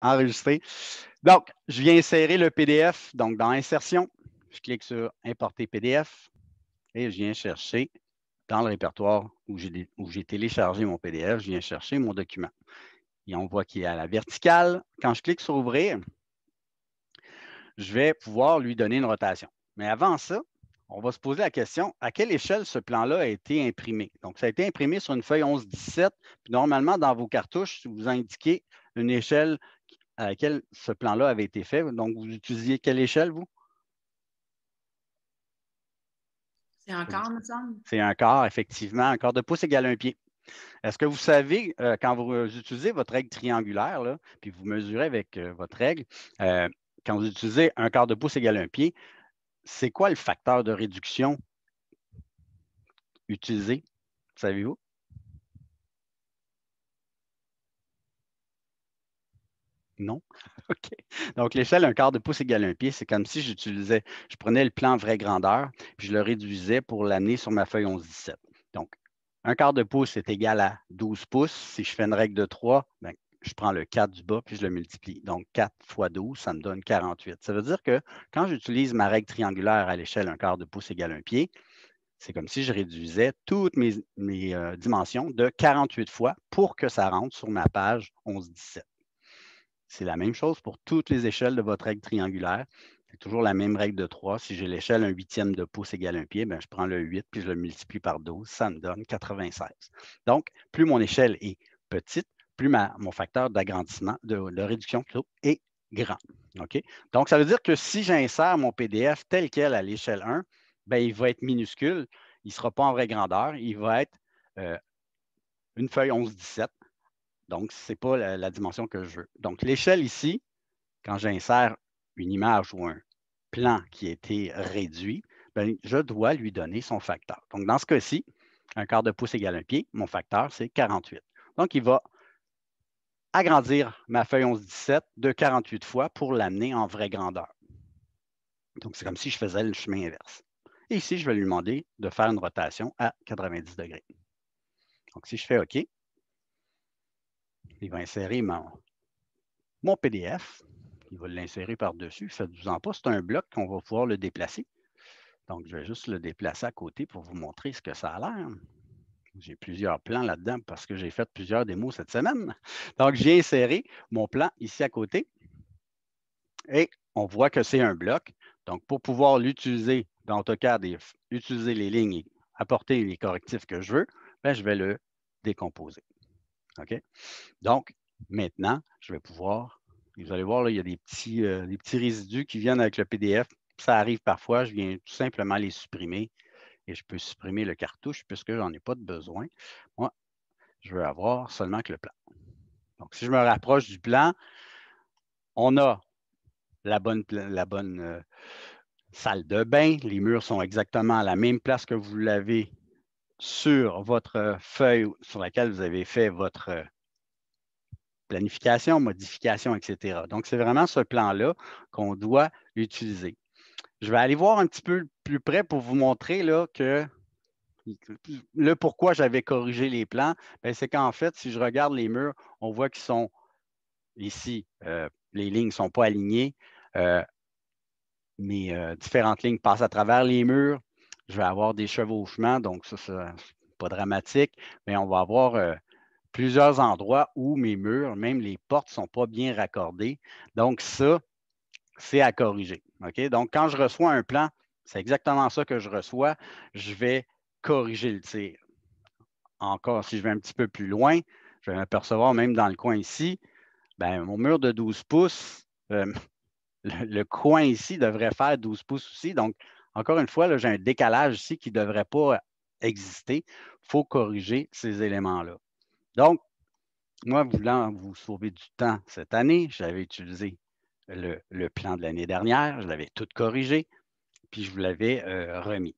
Enregistré. Donc, je viens insérer le PDF. Donc, dans Insertion, je clique sur Importer PDF et je viens chercher dans le répertoire où j'ai téléchargé mon PDF, je viens chercher mon document. Et on voit qu'il est à la verticale. Quand je clique sur Ouvrir, je vais pouvoir lui donner une rotation. Mais avant ça, on va se poser la question à quelle échelle ce plan-là a été imprimé. Donc, ça a été imprimé sur une feuille 11-17. normalement, dans vos cartouches, vous indiquez une échelle à laquelle ce plan-là avait été fait. Donc, vous utilisiez quelle échelle, vous? C'est un quart, me semble. C'est un quart, effectivement. Un quart de pouce égale un pied. Est-ce que vous savez, euh, quand vous euh, utilisez votre règle triangulaire, puis vous mesurez avec euh, votre règle, quand vous utilisez un quart de pouce égale un pied, c'est quoi le facteur de réduction utilisé? Savez-vous? Non. OK. Donc, l'échelle un quart de pouce égale un pied, c'est comme si j'utilisais, je prenais le plan vraie grandeur, puis je le réduisais pour l'amener sur ma feuille 11-17. Donc, un quart de pouce est égal à 12 pouces. Si je fais une règle de 3, ben, je prends le 4 du bas, puis je le multiplie. Donc, 4 fois 12, ça me donne 48. Ça veut dire que quand j'utilise ma règle triangulaire à l'échelle un quart de pouce égale un pied, c'est comme si je réduisais toutes mes, mes euh, dimensions de 48 fois pour que ça rentre sur ma page 11-17. C'est la même chose pour toutes les échelles de votre règle triangulaire. C'est toujours la même règle de 3. Si j'ai l'échelle un huitième de pouce égale un pied, ben, je prends le 8 puis je le multiplie par 12. Ça me donne 96. Donc, plus mon échelle est petite, plus ma, mon facteur d'agrandissement, de, réduction est grand. Donc, ça veut dire que si j'insère mon PDF tel quel à l'échelle 1, ben, il va être minuscule. Il ne sera pas en vraie grandeur. Il va être euh, une feuille 11-17 donc, ce n'est pas la, dimension que je veux. Donc, l'échelle ici, quand j'insère une image ou un plan qui a été réduit, ben, je dois lui donner son facteur. Donc, dans ce cas-ci, un quart de pouce égale un pied, mon facteur, c'est 48. Donc, il va agrandir ma feuille 11-17 de 48 fois pour l'amener en vraie grandeur. Donc, c'est comme si je faisais le chemin inverse. Et ici, je vais lui demander de faire une rotation à 90 degrés. Donc, si je fais OK, il va insérer mon, mon PDF. Il va l'insérer par-dessus. Faites-vous-en pas, c'est un bloc qu'on va pouvoir le déplacer. Donc, je vais juste le déplacer à côté pour vous montrer ce que ça a l'air. J'ai plusieurs plans là-dedans parce que j'ai fait plusieurs démos cette semaine. Donc, j'ai inséré mon plan ici à côté. Et on voit que c'est un bloc. Donc, pour pouvoir l'utiliser dans AutoCAD et utiliser les lignes et apporter les correctifs que je veux, ben, je vais le décomposer. OK? Donc, maintenant, je vais pouvoir, vous allez voir, il y a euh, des petits, résidus qui viennent avec le PDF. Ça arrive parfois, je viens tout simplement les supprimer et je peux supprimer le cartouche puisque n'en ai pas de besoin. Moi, je veux avoir seulement que le plan. Donc, si je me rapproche du plan, on a la bonne, euh, salle de bain. Les murs sont exactement à la même place que vous l'avez sur votre euh, feuille sur laquelle vous avez fait votre euh, planification, modification, etc. Donc, c'est vraiment ce plan-là qu'on doit utiliser. Je vais aller voir un petit peu plus près pour vous montrer là, que le pourquoi j'avais corrigé les plans, ben, c'est qu'en fait, si je regarde les murs, on voit qu'ils sont ici, euh, les lignes ne sont pas alignées. mais différentes lignes passent à travers les murs je vais avoir des chevauchements, donc ça, c'est pas dramatique, mais on va avoir euh, plusieurs endroits où mes murs, même les portes, ne sont pas bien raccordées. Donc, ça, c'est à corriger. Donc, quand je reçois un plan, c'est exactement ça que je reçois. Je vais corriger le tir. Encore, si je vais un petit peu plus loin, je vais m'apercevoir même dans le coin ici, ben, mon mur de 12 pouces, euh, le, le, coin ici devrait faire 12 pouces aussi. Donc, encore une fois, j'ai un décalage ici qui ne devrait pas exister. Il faut corriger ces éléments-là. Donc, moi, voulant vous sauver du temps cette année, j'avais utilisé le, plan de l'année dernière, je l'avais tout corrigé, puis je vous l'avais euh, remis.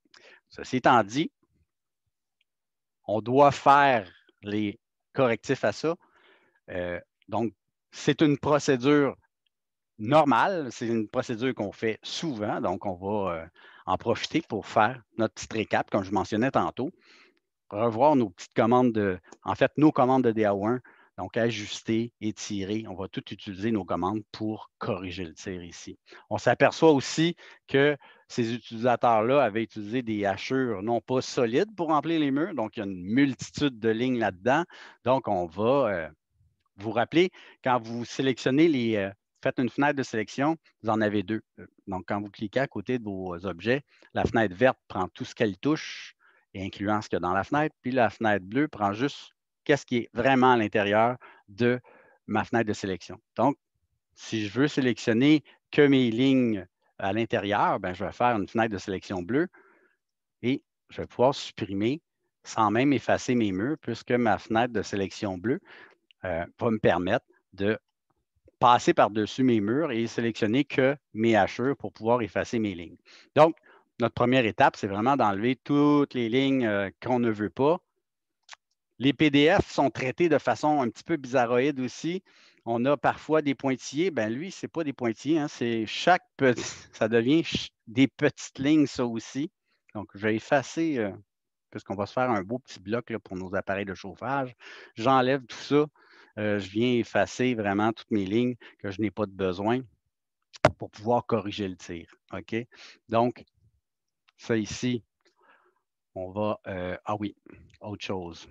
Ceci étant dit, on doit faire les correctifs à ça. Euh, donc, c'est une procédure normale, c'est une procédure qu'on fait souvent, donc on va, euh, en profiter pour faire notre petit récap, comme je mentionnais tantôt, revoir nos petites commandes de, en fait, nos commandes de DA1, donc ajuster, étirer, on va tout utiliser nos commandes pour corriger le tir ici. On s'aperçoit aussi que ces utilisateurs-là avaient utilisé des hachures non pas solides pour remplir les murs, donc il y a une multitude de lignes là-dedans. Donc on va euh, vous rappeler, quand vous sélectionnez les, euh, faites une fenêtre de sélection, vous en avez deux. Euh, donc, quand vous cliquez à côté de vos objets, la fenêtre verte prend tout ce qu'elle touche, et incluant ce qu'il y a dans la fenêtre, puis la fenêtre bleue prend juste qu'est-ce qui est vraiment à l'intérieur de ma fenêtre de sélection. Donc, si je veux sélectionner que mes lignes à l'intérieur, ben, je vais faire une fenêtre de sélection bleue et je vais pouvoir supprimer sans même effacer mes murs, puisque ma fenêtre de sélection bleue euh, va me permettre de passer par-dessus mes murs et sélectionner que mes hachures pour pouvoir effacer mes lignes. Donc, notre première étape, c'est vraiment d'enlever toutes les lignes euh, qu'on ne veut pas. Les PDF sont traités de façon un petit peu bizarroïde aussi. On a parfois des pointillés. Ben lui, ce n'est pas des pointillés, hein, c'est chaque petit, ça devient des petites lignes, ça aussi. Donc, je vais effacer, euh, puisqu'on va se faire un beau petit bloc pour nos appareils de chauffage. J'enlève tout ça. Euh, je viens effacer vraiment toutes mes lignes que je n'ai pas de besoin pour pouvoir corriger le tir. OK? Donc, ça ici, on va. Euh, ah oui, autre chose.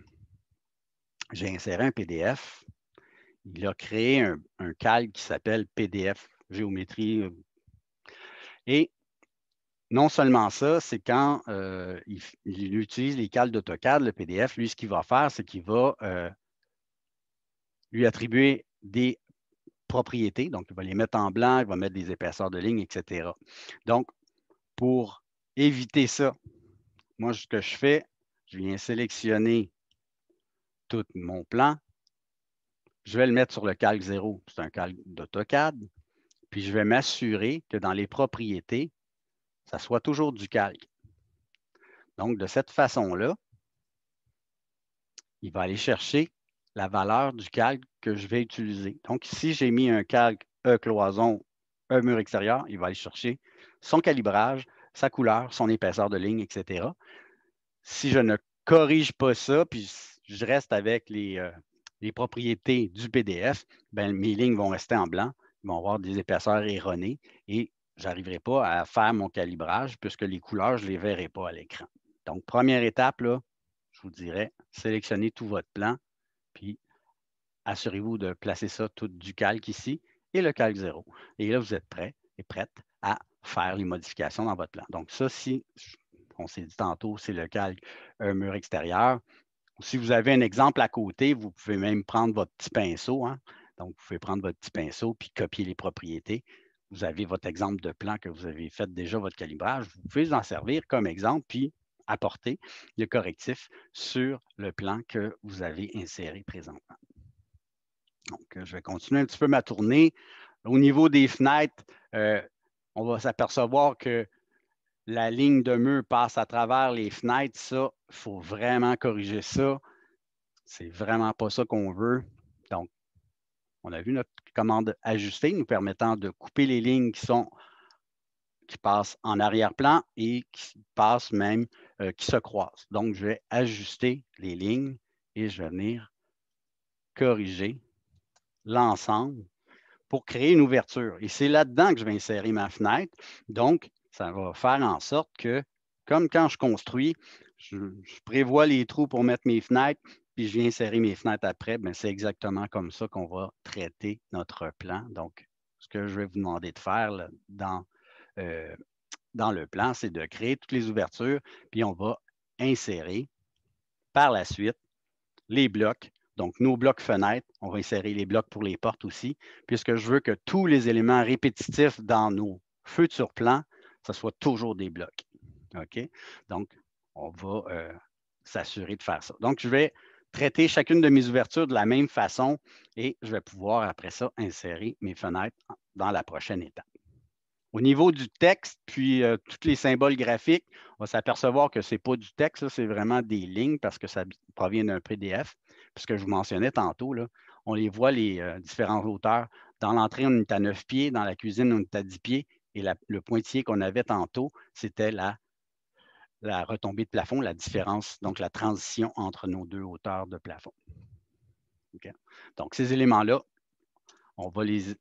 J'ai inséré un PDF. Il a créé un, calque qui s'appelle PDF géométrie. Euh. Et non seulement ça, c'est quand il, utilise les calques d'AutoCAD, le PDF, lui, ce qu'il va faire, c'est qu'il va lui attribuer des propriétés. Donc, il va les mettre en blanc, il va mettre des épaisseurs de ligne, etc. Donc, pour éviter ça, moi, ce que je fais, je viens sélectionner tout mon plan. Je vais le mettre sur le calque 0, c'est un calque d'AutoCAD. Puis je vais m'assurer que dans les propriétés, ça soit toujours du calque. Donc, de cette façon-là, il va aller chercher la valeur du calque que je vais utiliser. Donc, si j'ai mis un calque un e cloison, un e mur extérieur, il va aller chercher son calibrage, sa couleur, son épaisseur de ligne, etc. Si je ne corrige pas ça, puis je reste avec les, euh, propriétés du PDF, ben, mes lignes vont rester en blanc, ils vont avoir des épaisseurs erronées et je n'arriverai pas à faire mon calibrage puisque les couleurs, je ne les verrai pas à l'écran. Donc, première étape, je vous dirais, sélectionnez tout votre plan, puis, assurez-vous de placer ça tout du calque ici et le calque zéro. Et là, vous êtes prêt et prête à faire les modifications dans votre plan. Donc, ça, si on s'est dit tantôt, c'est le calque un mur extérieur. Si vous avez un exemple à côté, vous pouvez même prendre votre petit pinceau. Hein. Donc, vous pouvez prendre votre petit pinceau puis copier les propriétés. Vous avez votre exemple de plan que vous avez fait déjà, votre calibrage. Vous pouvez en servir comme exemple, puis apporter le correctif sur le plan que vous avez inséré présentement. Donc, euh, je vais continuer un petit peu ma tournée. Au niveau des fenêtres, euh, on va s'apercevoir que la ligne de mur passe à travers les fenêtres. Ça, il faut vraiment corriger ça. C'est vraiment pas ça qu'on veut. Donc, on a vu notre commande ajustée nous permettant de couper les lignes qui sont qui passent en arrière-plan et qui passent même euh, qui se croisent. Donc, je vais ajuster les lignes et je vais venir corriger l'ensemble pour créer une ouverture. Et c'est là-dedans que je vais insérer ma fenêtre. Donc, ça va faire en sorte que, comme quand je construis, je, prévois les trous pour mettre mes fenêtres, puis je viens insérer mes fenêtres après, ben, c'est exactement comme ça qu'on va traiter notre plan. Donc, ce que je vais vous demander de faire dans euh, dans le plan, c'est de créer toutes les ouvertures, puis on va insérer par la suite les blocs. Donc, nos blocs fenêtres, on va insérer les blocs pour les portes aussi, puisque je veux que tous les éléments répétitifs dans nos futurs plans, ce soit toujours des blocs. OK? Donc, on va euh, s'assurer de faire ça. Donc, je vais traiter chacune de mes ouvertures de la même façon et je vais pouvoir après ça insérer mes fenêtres dans la prochaine étape. Au niveau du texte, puis euh, tous les symboles graphiques, on va s'apercevoir que ce n'est pas du texte, c'est vraiment des lignes parce que ça provient d'un PDF. Puisque je vous mentionnais tantôt, on les voit, les différentes euh, différents Dans l'entrée, on est à 9 pieds, dans la cuisine, on est à 10 pieds, et le pointier qu'on avait tantôt, c'était la, retombée de plafond, la différence, donc la transition entre nos deux hauteurs de plafond. Donc, ces éléments-là, on,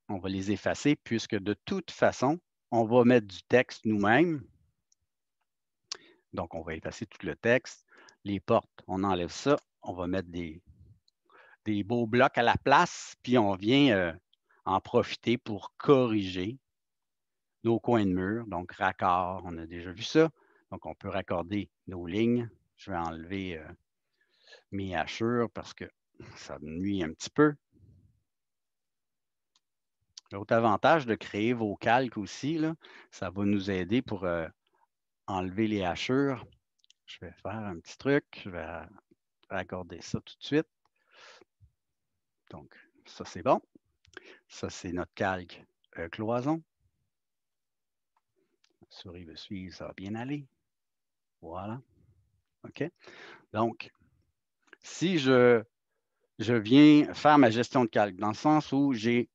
on, va les effacer puisque de toute façon, on va mettre du texte nous-mêmes. Donc, on va effacer tout le texte. Les portes, on enlève ça. On va mettre des, beaux blocs à la place, puis on vient euh, en profiter pour corriger nos coins de mur. Donc, raccord, on a déjà vu ça. Donc, on peut raccorder nos lignes. Je vais enlever euh, mes hachures parce que ça nuit un petit peu. L'autre avantage de créer vos calques aussi, ça va nous aider pour euh, enlever les hachures. Je vais faire un petit truc, je vais accorder ça tout de suite. Donc, ça c'est bon. Ça c'est notre calque euh, cloison. La souris me suivre, ça va bien aller. Voilà. OK? Donc, si je, je viens faire ma gestion de calque, dans le sens où j'ai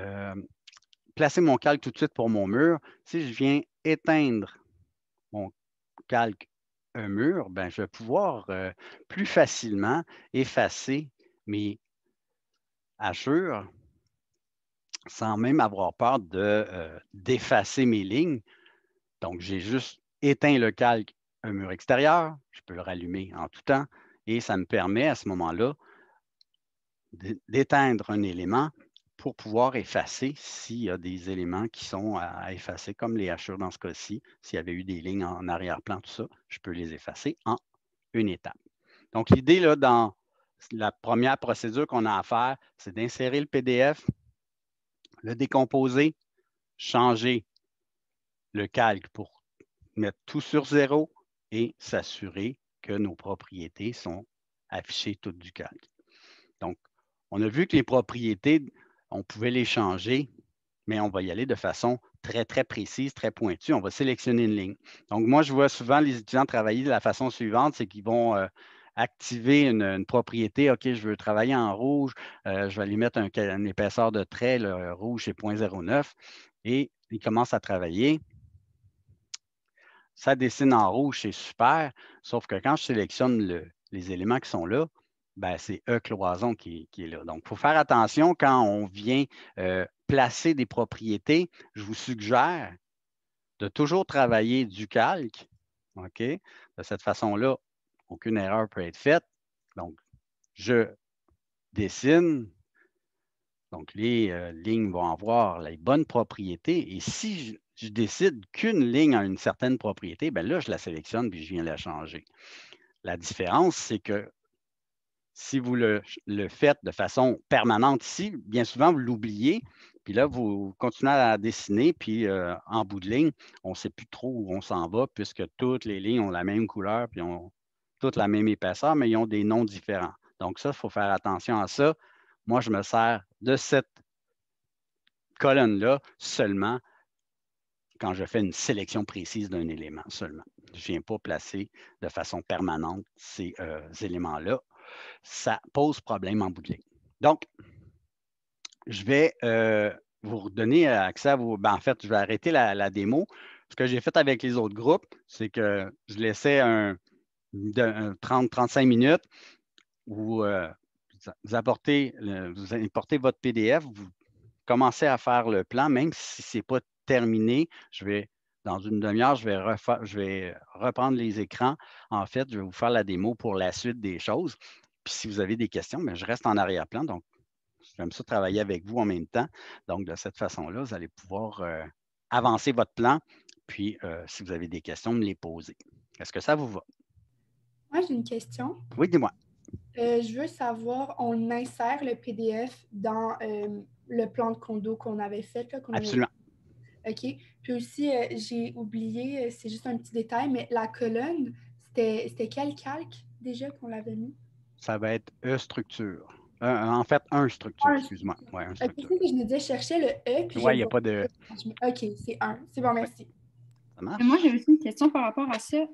euh, placer mon calque tout de suite pour mon mur, si je viens éteindre mon calque un mur, ben, je vais pouvoir euh, plus facilement effacer mes hachures sans même avoir peur euh, d'effacer de, mes lignes. Donc, j'ai juste éteint le calque un mur extérieur, je peux le rallumer en tout temps, et ça me permet à ce moment-là d'éteindre un élément pour pouvoir effacer s'il y a des éléments qui sont à effacer, comme les hachures dans ce cas-ci. S'il y avait eu des lignes en arrière-plan, tout ça, je peux les effacer en une étape. Donc, l'idée, là, dans la première procédure qu'on a à faire, c'est d'insérer le PDF, le décomposer, changer le calque pour mettre tout sur zéro et s'assurer que nos propriétés sont affichées toutes du calque. Donc, on a vu que les propriétés on pouvait les changer, mais on va y aller de façon très, très précise, très pointue. On va sélectionner une ligne. Donc, moi, je vois souvent les étudiants travailler de la façon suivante, c'est qu'ils vont euh, activer une, propriété. OK, je veux travailler en rouge, euh, je vais lui mettre un, épaisseur de trait, le rouge, c'est 0.09, et ils commencent à travailler. Ça dessine en rouge, c'est super, sauf que quand je sélectionne les éléments qui sont là, ben, c'est E cloison qui, est là. Donc, il faut faire attention quand on vient euh, placer des propriétés. Je vous suggère de toujours travailler du calque. OK? De cette façon-là, aucune erreur peut être faite. Donc, je dessine. Donc, les euh, lignes vont avoir les bonnes propriétés. Et si je, décide qu'une ligne a une certaine propriété, ben là, je la sélectionne puis je viens la changer. La différence, c'est que si vous le, faites de façon permanente ici, bien souvent, vous l'oubliez. Puis là, vous continuez à dessiner, puis euh, en bout de ligne, on ne sait plus trop où on s'en va, puisque toutes les lignes ont la même couleur, puis ont toutes la même épaisseur, mais ils ont des noms différents. Donc ça, il faut faire attention à ça. Moi, je me sers de cette colonne-là seulement quand je fais une sélection précise d'un élément seulement. Je ne viens pas placer de façon permanente ces euh, éléments-là ça pose problème en bout Donc, je vais euh, vous donner accès à vos. Ben, en fait, je vais arrêter la, démo. Ce que j'ai fait avec les autres groupes, c'est que je laissais un, 30-35 minutes où euh, vous, apportez vous importez votre PDF, vous commencez à faire le plan, même si ce n'est pas terminé. Je vais dans une demi-heure, je vais, reprendre les écrans. En fait, je vais vous faire la démo pour la suite des choses. Puis si vous avez des questions, ben, je reste en arrière-plan. Donc, je j'aime ça travailler avec vous en même temps. Donc, de cette façon-là, vous allez pouvoir euh, avancer votre plan. Puis, euh, si vous avez des questions, me les poser. Est-ce que ça vous va? Moi, j'ai une question. Oui, dis-moi. Euh, je veux savoir, on insère le PDF dans le plan de condo qu'on avait fait. Absolument. OK? Puis aussi, euh, j'ai oublié, euh, c'est juste un petit détail, mais la colonne, c'était quel calque déjà qu'on l'avait mis? Ça va être E structure. Euh, en fait, un structure, excuse-moi. Ouais, un structure. je me disais, chercher le E. Puis il n'y a pas de. OK, c'est un. C'est bon, merci. Ça marche. Moi, j'ai aussi une question par rapport à ça.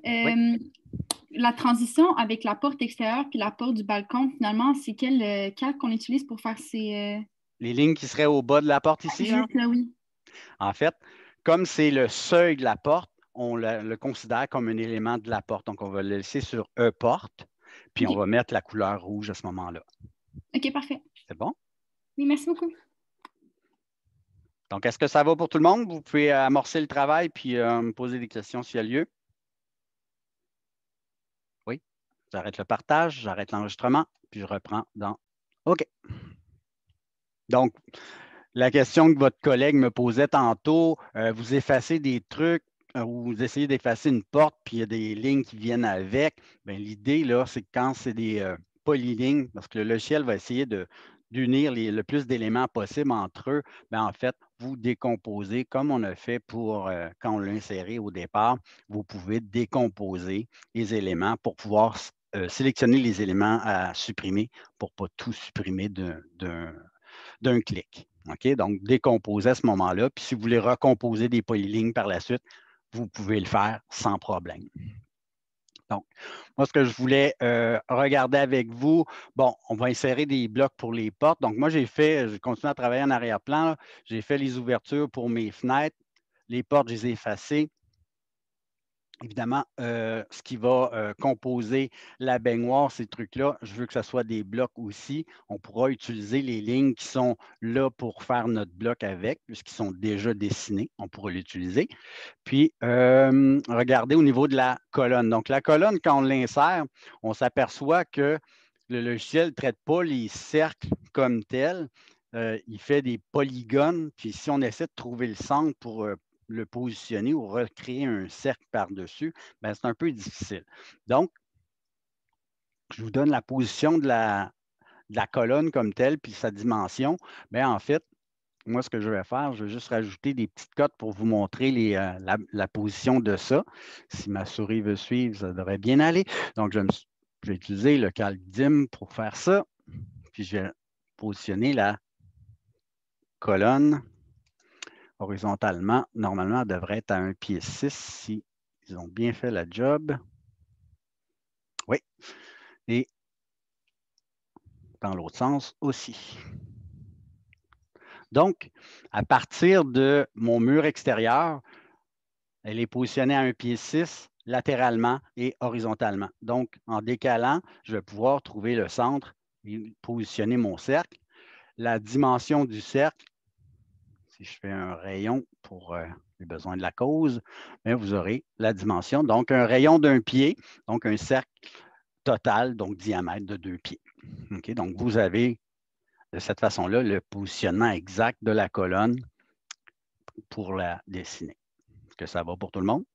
La transition avec la porte extérieure puis la porte du balcon, finalement, c'est quel calque qu'on utilise pour faire ces. Les lignes qui seraient au bas de la porte ici? Oui, ah, ça, oui. En fait, comme c'est le seuil de la porte, on le, considère comme un élément de la porte. Donc, on va le laisser sur E porte, puis on va mettre la couleur rouge à ce moment-là. OK, parfait. C'est bon? Oui, merci beaucoup. Donc, est-ce que ça va pour tout le monde? Vous pouvez amorcer le travail puis euh, me poser des questions s'il y a lieu. Oui, j'arrête le partage, j'arrête l'enregistrement, puis je reprends dans OK. Donc, la question que votre collègue me posait tantôt, euh, vous effacez des trucs euh, ou vous essayez d'effacer une porte, puis il y a des lignes qui viennent avec. Ben, l'idée, là, c'est que quand c'est des poly euh, polylignes, parce que le logiciel va essayer d'unir le plus d'éléments possibles entre eux, bien, en fait, vous décomposez comme on a fait pour quand on l'a inséré au départ. Vous pouvez décomposer les éléments pour pouvoir sélectionner les éléments à supprimer pour ne pas tout supprimer d'un clic. Donc, décomposer à ce moment-là. Puis si vous voulez recomposer des polylignes par la suite, vous pouvez le faire sans problème. Donc, moi, ce que je voulais euh, regarder avec vous, bon, on va insérer des blocs pour les portes. Donc, moi, j'ai fait, je continue à travailler en arrière-plan. J'ai fait les ouvertures pour mes fenêtres. Les portes, je les ai effacées. Évidemment, euh, ce qui va euh, composer la baignoire, ces trucs-là, je veux que ce soit des blocs aussi. On pourra utiliser les lignes qui sont là pour faire notre bloc avec, puisqu'ils sont déjà dessinés. On pourra l'utiliser. Puis, euh, regardez au niveau de la colonne. Donc, la colonne, quand on l'insère, on s'aperçoit que le logiciel ne traite pas les cercles comme tels. il fait des polygones. Puis, si on essaie de trouver le centre pour le positionner ou recréer un cercle par-dessus, ben, c'est un peu difficile. Donc, je vous donne la position de la, colonne comme telle, puis sa dimension. Mais ben, en fait, moi, ce que je vais faire, je vais juste rajouter des petites cotes pour vous montrer euh, la, position de ça. Si ma souris veut suivre, ça devrait bien aller. Donc, je, je vais utiliser le calque DIM pour faire ça. Puis, je vais positionner la colonne Horizontalement, normalement, elle devrait être à un pied 6 si ils ont bien fait la job. Oui. Et dans l'autre sens aussi. Donc, à partir de mon mur extérieur, elle est positionnée à un pied 6 latéralement et horizontalement. Donc, en décalant, je vais pouvoir trouver le centre et positionner mon cercle. La dimension du cercle si je fais un rayon pour euh, les besoins de la cause, ben, vous aurez la dimension. Donc, un rayon d'un pied, donc un cercle total, donc diamètre de deux pieds. Donc, vous avez de cette façon-là le positionnement exact de la colonne pour la dessiner. Est-ce que ça va pour tout le monde?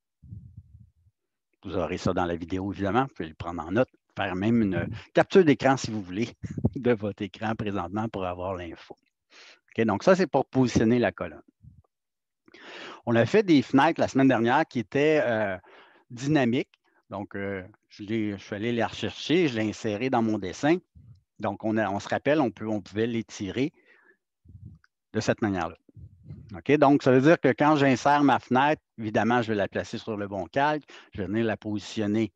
Vous aurez ça dans la vidéo, évidemment. Vous pouvez le prendre en note, faire même une capture d'écran, si vous voulez, de votre écran présentement pour avoir l'info donc, ça, c'est pour positionner la colonne. On a fait des fenêtres la semaine dernière qui étaient euh, dynamiques. Donc, euh, je, suis allé les rechercher, je l'ai inséré dans mon dessin. Donc, on, se rappelle, on, peut, pouvait les tirer de cette manière-là. donc, ça veut dire que quand j'insère ma fenêtre, évidemment, je vais la placer sur le bon calque, je vais venir la positionner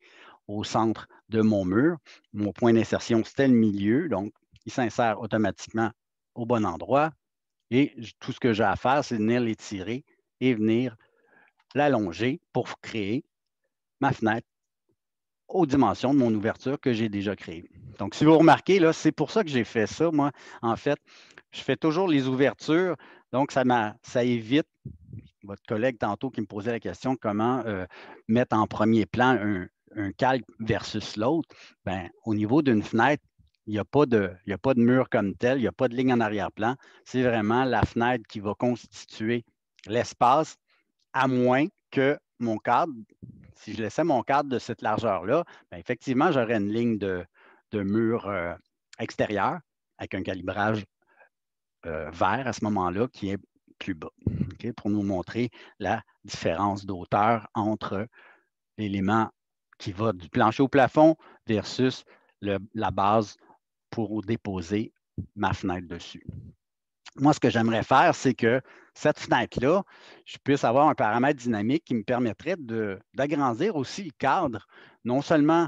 au centre de mon mur. Mon point d'insertion, c'était le milieu, donc il s'insère automatiquement au bon endroit. Et tout ce que j'ai à faire, c'est venir l'étirer et venir l'allonger pour créer ma fenêtre aux dimensions de mon ouverture que j'ai déjà créée. Donc, si vous remarquez, là, c'est pour ça que j'ai fait ça, moi, en fait. Je fais toujours les ouvertures, donc ça, ça évite votre collègue tantôt qui me posait la question comment euh, mettre en premier plan un, un calque versus l'autre. Bien, au niveau d'une fenêtre, il n'y a, pas de, pas de mur comme tel, il n'y a pas de ligne en arrière-plan. C'est vraiment la fenêtre qui va constituer l'espace, à moins que mon cadre, si je laissais mon cadre de cette largeur-là, ben, effectivement, j'aurais une ligne de, de mur euh, extérieur avec un calibrage euh, vert à ce moment-là qui est plus bas, pour nous montrer la différence d'auteur entre l'élément qui va du plancher au plafond versus la base pour déposer ma fenêtre dessus. Moi, ce que j'aimerais faire, c'est que cette fenêtre-là, je puisse avoir un paramètre dynamique qui me permettrait d'agrandir aussi le cadre, non seulement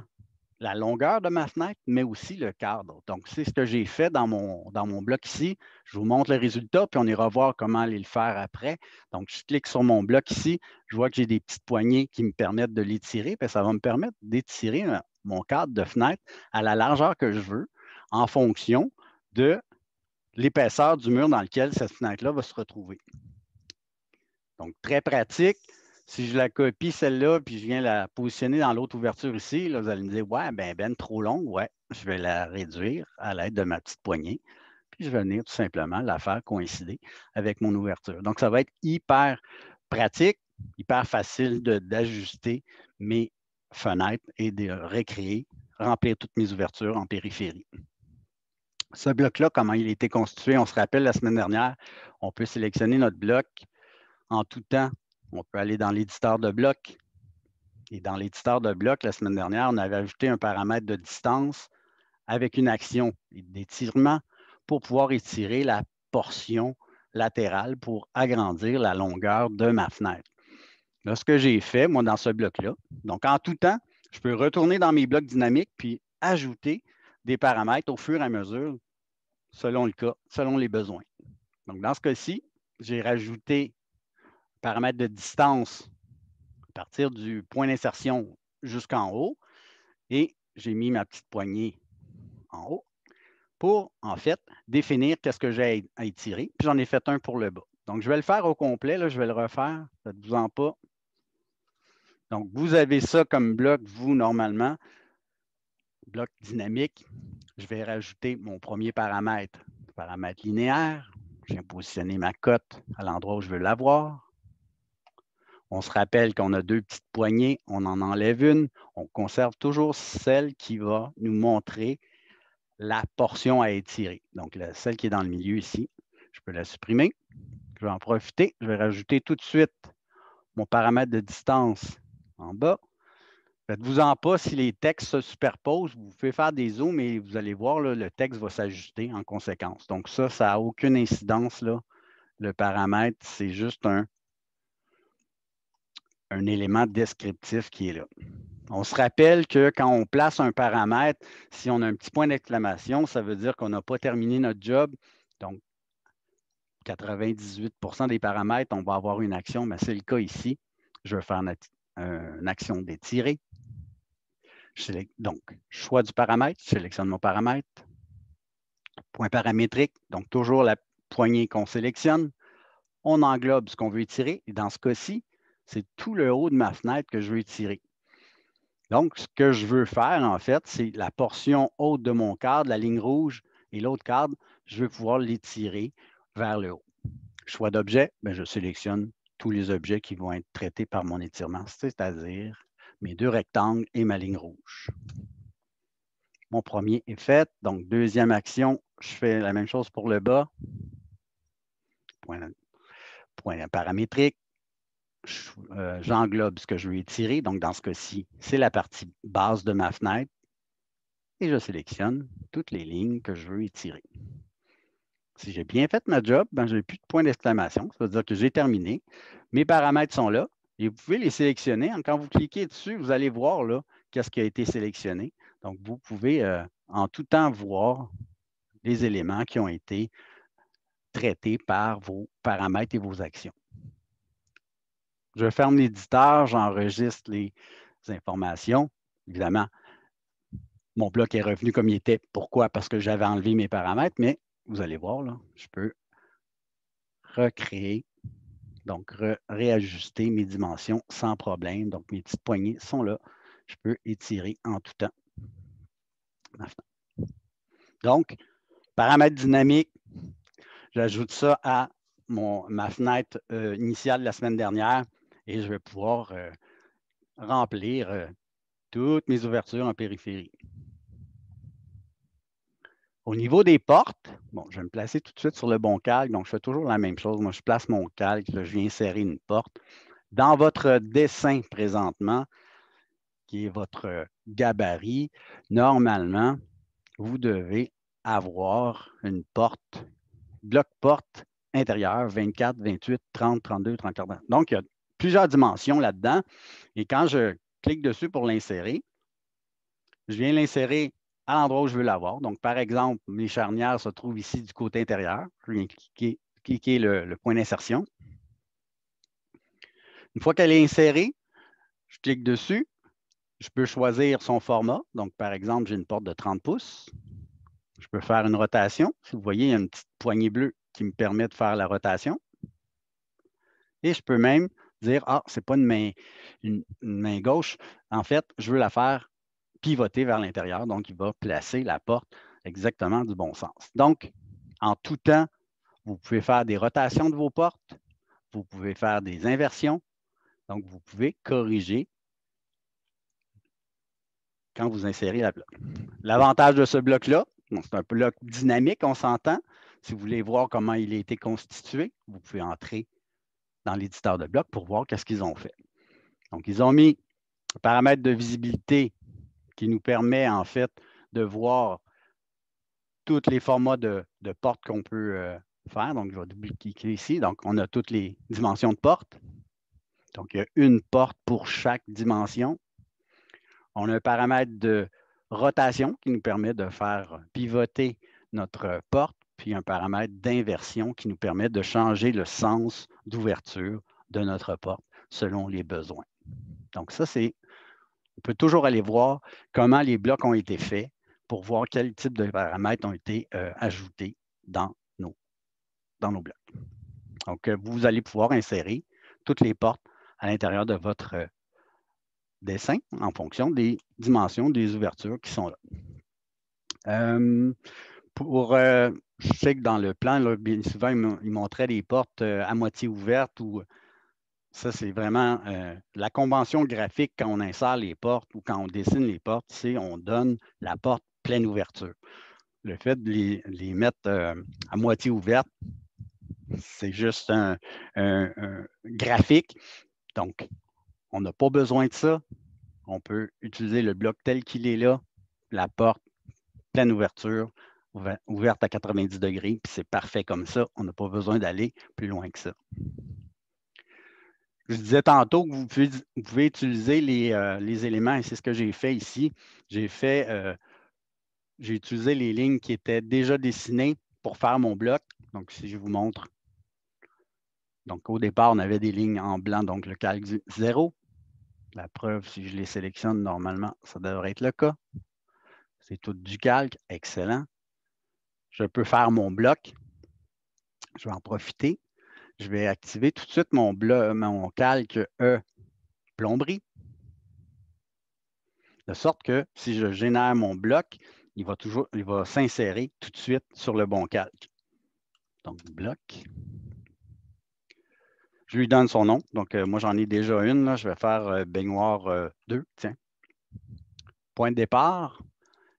la longueur de ma fenêtre, mais aussi le cadre. Donc, c'est ce que j'ai fait dans mon, dans mon bloc ici. Je vous montre le résultat, puis on ira voir comment aller le faire après. Donc, je clique sur mon bloc ici. Je vois que j'ai des petites poignées qui me permettent de l'étirer. Puis ça va me permettre d'étirer euh, mon cadre de fenêtre à la largeur que je veux en fonction de l'épaisseur du mur dans lequel cette fenêtre-là va se retrouver. Donc, très pratique. Si je la copie, celle-là, puis je viens la positionner dans l'autre ouverture ici, là, vous allez me dire, ouais, ben, ben, trop longue. » ouais, je vais la réduire à l'aide de ma petite poignée. Puis je vais venir tout simplement la faire coïncider avec mon ouverture. Donc, ça va être hyper pratique, hyper facile d'ajuster mes fenêtres et de recréer, remplir toutes mes ouvertures en périphérie. Ce bloc-là, comment il a été constitué, on se rappelle la semaine dernière, on peut sélectionner notre bloc en tout temps. On peut aller dans l'éditeur de blocs. Et dans l'éditeur de blocs, la semaine dernière, on avait ajouté un paramètre de distance avec une action d'étirement pour pouvoir étirer la portion latérale pour agrandir la longueur de ma fenêtre. Là, ce que j'ai fait, moi, dans ce bloc-là, donc en tout temps, je peux retourner dans mes blocs dynamiques puis ajouter des paramètres au fur et à mesure selon le cas, selon les besoins. Donc, dans ce cas-ci, j'ai rajouté paramètre de distance à partir du point d'insertion jusqu'en haut et j'ai mis ma petite poignée en haut pour, en fait, définir qu'est-ce que j'ai à étirer. Puis j'en ai fait un pour le bas. Donc, je vais le faire au complet. Là, je vais le refaire. ne vous en pas. Donc, vous avez ça comme bloc, vous, normalement bloc dynamique, je vais rajouter mon premier paramètre, paramètre linéaire. Je viens positionner ma cote à l'endroit où je veux l'avoir. On se rappelle qu'on a deux petites poignées, on en enlève une. On conserve toujours celle qui va nous montrer la portion à étirer. Donc, celle qui est dans le milieu ici, je peux la supprimer. Je vais en profiter. Je vais rajouter tout de suite mon paramètre de distance en bas. Faites-vous-en pas si les textes se superposent, vous pouvez faire des zooms mais vous allez voir, le texte va s'ajuster en conséquence. Donc ça, ça n'a aucune incidence. Là. Le paramètre, c'est juste un, un élément descriptif qui est là. On se rappelle que quand on place un paramètre, si on a un petit point d'exclamation, ça veut dire qu'on n'a pas terminé notre job. Donc, 98 des paramètres, on va avoir une action, mais c'est le cas ici. Je vais faire une action d'étirer. Donc, choix du paramètre, sélectionne mon paramètre. Point paramétrique, donc toujours la poignée qu'on sélectionne. On englobe ce qu'on veut étirer. Et dans ce cas-ci, c'est tout le haut de ma fenêtre que je veux étirer. Donc, ce que je veux faire, en fait, c'est la portion haute de mon cadre, la ligne rouge et l'autre cadre, je veux pouvoir l'étirer vers le haut. Choix d'objet, ben, je sélectionne tous les objets qui vont être traités par mon étirement, c'est-à-dire mes deux rectangles et ma ligne rouge. Mon premier est fait. Donc, deuxième action, je fais la même chose pour le bas. Point, paramétrique. Euh, j'englobe ce que je veux étirer. Donc, dans ce cas-ci, c'est la partie base de ma fenêtre. Et je sélectionne toutes les lignes que je veux étirer. Si j'ai bien fait ma job, ben, je n'ai plus de point d'exclamation. Ça veut dire que j'ai terminé. Mes paramètres sont là et vous pouvez les sélectionner. Quand vous cliquez dessus, vous allez voir là qu'est-ce qui a été sélectionné. Donc, vous pouvez euh, en tout temps voir les éléments qui ont été traités par vos paramètres et vos actions. Je ferme l'éditeur, j'enregistre les informations. Évidemment, mon bloc est revenu comme il était. Pourquoi? Parce que j'avais enlevé mes paramètres, mais vous allez voir, là, je peux recréer, donc réajuster mes dimensions sans problème. Donc, mes petites poignées sont là. Je peux étirer en tout temps. Donc, paramètres dynamiques, j'ajoute ça à mon, ma fenêtre euh, initiale la semaine dernière et je vais pouvoir euh, remplir euh, toutes mes ouvertures en périphérie. Au niveau des portes, bon, je vais me placer tout de suite sur le bon calque. Donc, je fais toujours la même chose. Moi, je place mon calque, je viens insérer une porte. Dans votre dessin présentement, qui est votre gabarit, normalement, vous devez avoir une porte, bloc-porte intérieur 24, 28, 30, 32, 34. Donc, il y a plusieurs dimensions là-dedans. Et quand je clique dessus pour l'insérer, je viens l'insérer à l'endroit où je veux l'avoir. Donc, par exemple, mes charnières se trouvent ici du côté intérieur. Je viens cliquer, le, point d'insertion. Une fois qu'elle est insérée, je clique dessus. Je peux choisir son format. Donc, par exemple, j'ai une porte de 30 pouces. Je peux faire une rotation. vous voyez, il y a une petite poignée bleue qui me permet de faire la rotation. Et je peux même dire, ah, ce n'est pas une une main gauche. En fait, je veux la faire pivoter vers l'intérieur, donc il va placer la porte exactement du bon sens. Donc, en tout temps, vous pouvez faire des rotations de vos portes, vous pouvez faire des inversions, donc vous pouvez corriger quand vous insérez la bloc. L'avantage de ce bloc-là, c'est un bloc dynamique, on s'entend. Si vous voulez voir comment il a été constitué, vous pouvez entrer dans l'éditeur de blocs pour voir qu'est-ce qu'ils ont fait. Donc, ils ont mis paramètres de visibilité qui nous permet en fait de voir tous les formats de, portes qu'on peut euh, faire. Donc, je vais double-cliquer ici. Donc, on a toutes les dimensions de portes. Donc, il y a une porte pour chaque dimension. On a un paramètre de rotation qui nous permet de faire pivoter notre porte, puis un paramètre d'inversion qui nous permet de changer le sens d'ouverture de notre porte selon les besoins. Donc, ça, c'est on peut toujours aller voir comment les blocs ont été faits pour voir quel type de paramètres ont été euh, ajoutés dans nos, dans nos blocs. Donc, euh, vous allez pouvoir insérer toutes les portes à l'intérieur de votre euh, dessin en fonction des dimensions des ouvertures qui sont là. pour, je sais que dans le plan, bien souvent, ils montraient des portes à moitié ouvertes ou ça, c'est vraiment euh, la convention graphique quand on insère les portes ou quand on dessine les portes, c'est on donne la porte pleine ouverture. Le fait de les, mettre euh, à moitié ouverte, c'est juste un, graphique. Donc, on n'a pas besoin de ça. On peut utiliser le bloc tel qu'il est là, la porte, pleine ouverture, ouverte à 90 degrés, puis c'est parfait comme ça. On n'a pas besoin d'aller plus loin que ça. Je disais tantôt que vous pouvez, utiliser euh, les, éléments et c'est ce que j'ai fait ici. J'ai fait, euh, j'ai utilisé les lignes qui étaient déjà dessinées pour faire mon bloc. Donc, si je vous montre. Donc, au départ, on avait des lignes en blanc, donc le calque 0. La preuve, si je les sélectionne, normalement, ça devrait être le cas. C'est tout du calque. Excellent. Je peux faire mon bloc. Je vais en profiter je vais activer tout de suite mon, mon calque E plomberie. De sorte que si je génère mon bloc, il va, toujours, il va s'insérer tout de suite sur le bon calque. Donc, bloc. Je lui donne son nom. Donc, euh, moi, j'en ai déjà une. Je vais faire euh, baignoire 2. Euh, tiens. Point de départ.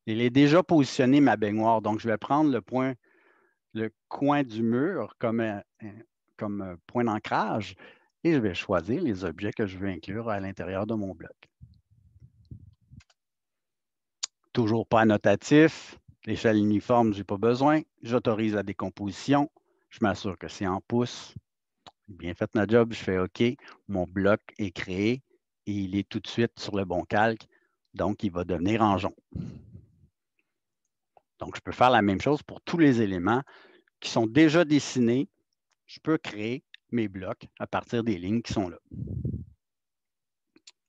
Il est déjà positionné, ma baignoire. Donc, je vais prendre le point, le coin du mur comme un comme euh, point d'ancrage et je vais choisir les objets que je veux inclure à l'intérieur de mon bloc. Toujours pas annotatif, l'échelle uniforme, je n'ai pas besoin. J'autorise la décomposition, je m'assure que c'est en pouce. Bien fait notre job, je fais OK, mon bloc est créé et il est tout de suite sur le bon calque, donc il va devenir en Donc, je peux faire la même chose pour tous les éléments qui sont déjà dessinés je peux créer mes blocs à partir des lignes qui sont là.